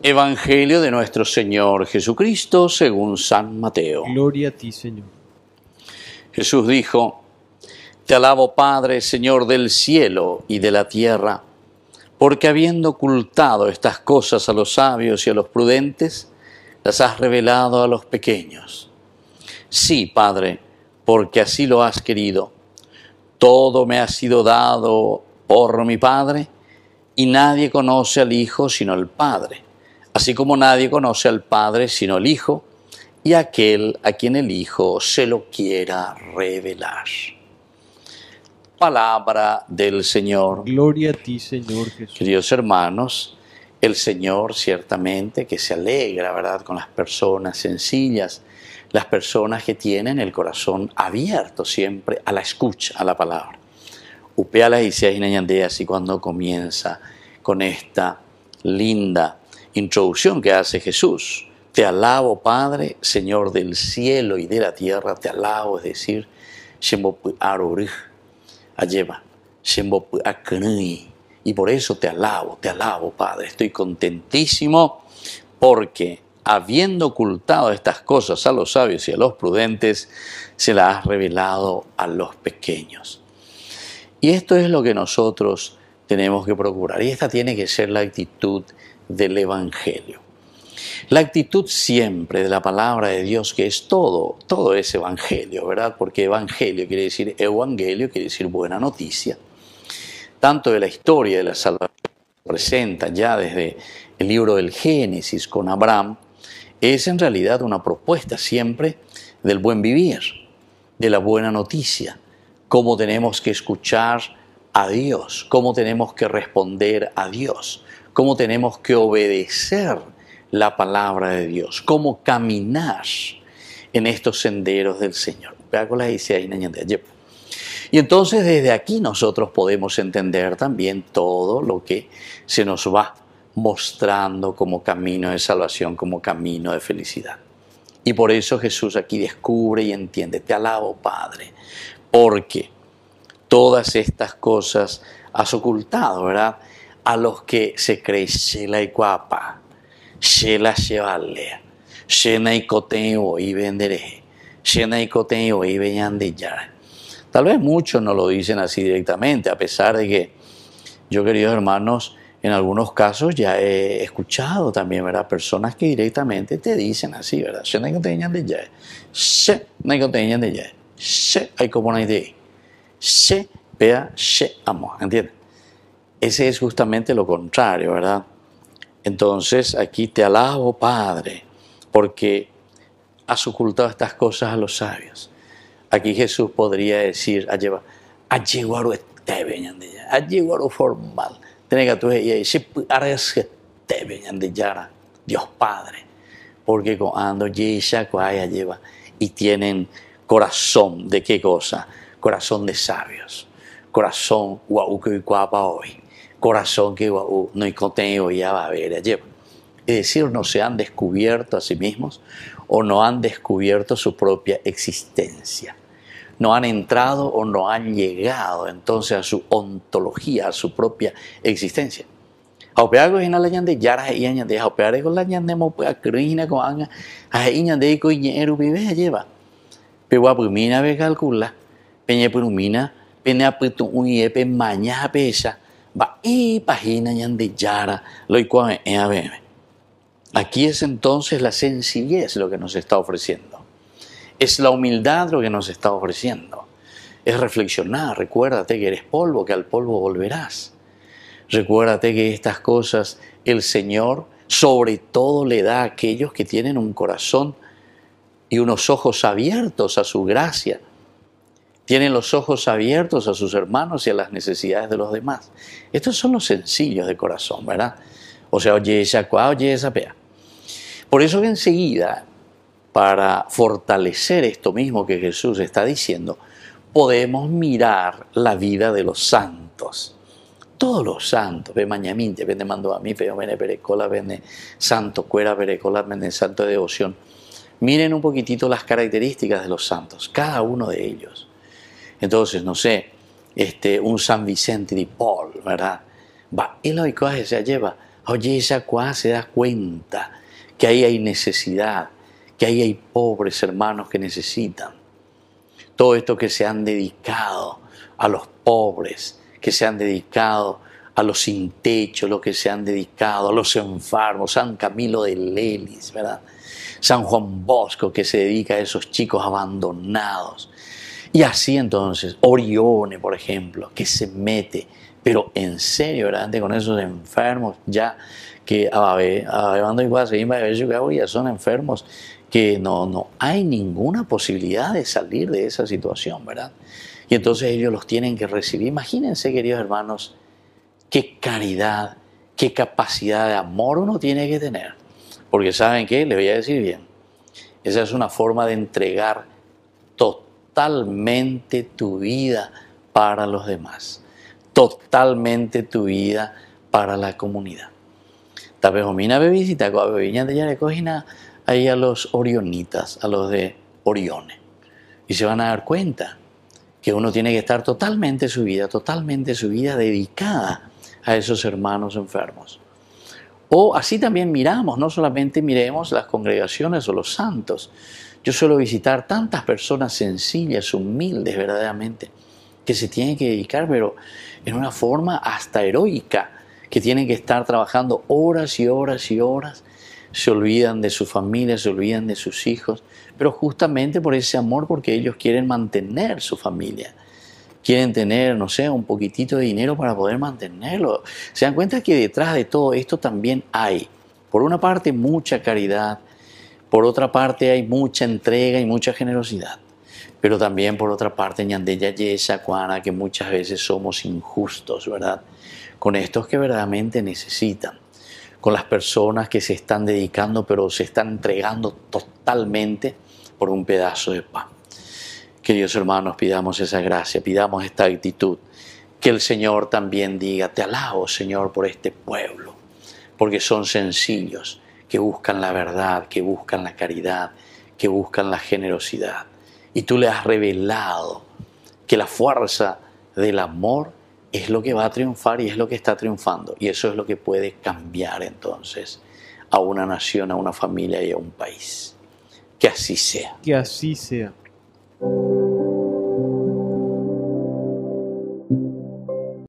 Evangelio de nuestro Señor Jesucristo según San Mateo. Gloria a ti, Señor. Jesús dijo, Te alabo Padre, Señor del cielo y de la tierra, porque habiendo ocultado estas cosas a los sabios y a los prudentes, las has revelado a los pequeños. Sí, Padre, porque así lo has querido. Todo me ha sido dado por mi Padre, y nadie conoce al Hijo sino al Padre Así como nadie conoce al Padre sino el Hijo y aquel a quien el Hijo se lo quiera revelar. Palabra del Señor. Gloria a ti, Señor Jesús. Queridos hermanos, el Señor ciertamente que se alegra, ¿verdad?, con las personas sencillas, las personas que tienen el corazón abierto siempre a la escucha, a la palabra. Upea las y y cuando comienza con esta linda introducción que hace Jesús. Te alabo, Padre, Señor del cielo y de la tierra, te alabo, es decir, y por eso te alabo, te alabo, Padre. Estoy contentísimo porque habiendo ocultado estas cosas a los sabios y a los prudentes, se las has revelado a los pequeños. Y esto es lo que nosotros tenemos que procurar. Y esta tiene que ser la actitud del Evangelio. La actitud siempre de la palabra de Dios, que es todo, todo es evangelio, ¿verdad? Porque evangelio quiere decir evangelio, quiere decir buena noticia. Tanto de la historia de la salvación que presenta ya desde el libro del Génesis con Abraham, es en realidad una propuesta siempre del buen vivir, de la buena noticia, cómo tenemos que escuchar a Dios, cómo tenemos que responder a Dios cómo tenemos que obedecer la palabra de Dios, cómo caminar en estos senderos del Señor. Y entonces desde aquí nosotros podemos entender también todo lo que se nos va mostrando como camino de salvación, como camino de felicidad. Y por eso Jesús aquí descubre y entiende, te alabo Padre, porque todas estas cosas has ocultado, ¿verdad? a los que se crece la y se la se Shena y Coteo y Vendereje, se y Coteo y ya. Tal vez muchos no lo dicen así directamente, a pesar de que yo, queridos hermanos, en algunos casos ya he escuchado también, ¿verdad? Personas que directamente te dicen así, ¿verdad? se y Coteo ya, se Shena y Coteo de Yay, Shena y Coteo se vea, se y ¿entiendes? Ese es justamente lo contrario, ¿verdad? Entonces aquí te alabo, Padre, porque has ocultado estas cosas a los sabios. Aquí Jesús podría decir, a lo este formal, tenga tu y pues, este Dios Padre, porque cuando lleva y tienen corazón de qué cosa, corazón de sabios, corazón guauco y guapa hoy corazón que uh, no encontré ya va a ver ayer. Es decir, no se han descubierto a sí mismos o no han descubierto su propia existencia. No han entrado o no han llegado entonces a su ontología, a su propia existencia. Aupeago en la yande yara y añade con la yande mo pa pues, crina con anga a iñande ko ñeru a lleva. Pewa pumina pues, ve calcula, peña pumina, pues, peña putu uñe pe maña pesa va y página yara lo e Aquí es entonces la sencillez lo que nos está ofreciendo. Es la humildad lo que nos está ofreciendo. Es reflexionar, recuérdate que eres polvo, que al polvo volverás. Recuérdate que estas cosas el Señor sobre todo le da a aquellos que tienen un corazón y unos ojos abiertos a su gracia, tienen los ojos abiertos a sus hermanos y a las necesidades de los demás. Estos son los sencillos de corazón, ¿verdad? O sea, oye esa cuá, oye esa pea. Por eso que enseguida, para fortalecer esto mismo que Jesús está diciendo, podemos mirar la vida de los santos. Todos los santos, ve mañaminte, vende mando a mí, pero perecola, vende santo, cuera perecola, vende santo de devoción. Miren un poquitito las características de los santos, cada uno de ellos. Entonces, no sé, este, un San Vicente de Paul, ¿verdad? Va, y la Cua se lleva. Oye, esa cuá se da cuenta que ahí hay necesidad, que ahí hay pobres hermanos que necesitan. Todo esto que se han dedicado a los pobres, que se han dedicado a los sin techo, los que se han dedicado a los enfermos, San Camilo de Lelis, ¿verdad? San Juan Bosco, que se dedica a esos chicos abandonados. Y así entonces, Orione, por ejemplo, que se mete, pero en serio, ¿verdad? con esos enfermos, ya que a y ya son enfermos que no, no hay ninguna posibilidad de salir de esa situación, ¿verdad? Y entonces ellos los tienen que recibir. Imagínense, queridos hermanos, qué caridad, qué capacidad de amor uno tiene que tener. Porque saben qué, les voy a decir bien, esa es una forma de entregar todo totalmente tu vida para los demás, totalmente tu vida para la comunidad. Tal vez omina ya de ahí a los orionitas, a los de Oriones. Y se van a dar cuenta que uno tiene que estar totalmente su vida, totalmente su vida dedicada a esos hermanos enfermos. O así también miramos, no solamente miremos las congregaciones o los santos, yo suelo visitar tantas personas sencillas, humildes verdaderamente, que se tienen que dedicar, pero en una forma hasta heroica, que tienen que estar trabajando horas y horas y horas, se olvidan de su familia, se olvidan de sus hijos, pero justamente por ese amor, porque ellos quieren mantener su familia quieren tener, no sé, un poquitito de dinero para poder mantenerlo. Se dan cuenta que detrás de todo esto también hay, por una parte, mucha caridad, por otra parte, hay mucha entrega y mucha generosidad. Pero también, por otra parte, y Yesa, Cuana, que muchas veces somos injustos, ¿verdad? Con estos que verdaderamente necesitan, con las personas que se están dedicando, pero se están entregando totalmente por un pedazo de pan. Queridos hermanos, pidamos esa gracia, pidamos esta actitud. Que el Señor también diga, te alabo, Señor, por este pueblo, porque son sencillos que buscan la verdad, que buscan la caridad, que buscan la generosidad. Y tú le has revelado que la fuerza del amor es lo que va a triunfar y es lo que está triunfando. Y eso es lo que puede cambiar entonces a una nación, a una familia y a un país. Que así sea. Que así sea.